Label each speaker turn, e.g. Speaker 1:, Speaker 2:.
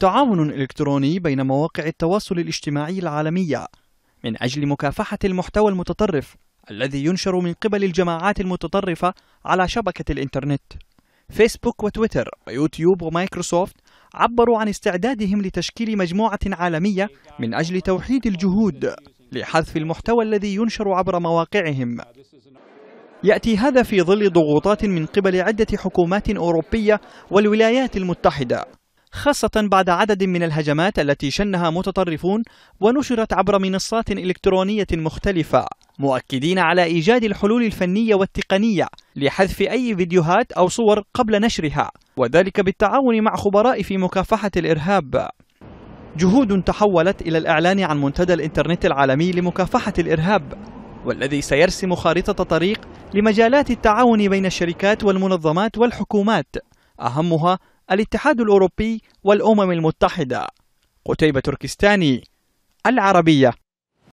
Speaker 1: تعاون إلكتروني بين مواقع التواصل الاجتماعي العالمية من أجل مكافحة المحتوى المتطرف الذي ينشر من قبل الجماعات المتطرفة على شبكة الإنترنت. فيسبوك وتويتر ويوتيوب ومايكروسوفت عبروا عن استعدادهم لتشكيل مجموعة عالمية من أجل توحيد الجهود لحذف المحتوى الذي ينشر عبر مواقعهم. يأتي هذا في ظل ضغوطات من قبل عدة حكومات أوروبية والولايات المتحدة خاصة بعد عدد من الهجمات التي شنها متطرفون ونشرت عبر منصات إلكترونية مختلفة مؤكدين على إيجاد الحلول الفنية والتقنية لحذف أي فيديوهات أو صور قبل نشرها وذلك بالتعاون مع خبراء في مكافحة الإرهاب جهود تحولت إلى الإعلان عن منتدى الإنترنت العالمي لمكافحة الإرهاب والذي سيرسم خارطة طريق لمجالات التعاون بين الشركات والمنظمات والحكومات أهمها الاتحاد الأوروبي والأمم المتحدة قتيبة تركستاني العربية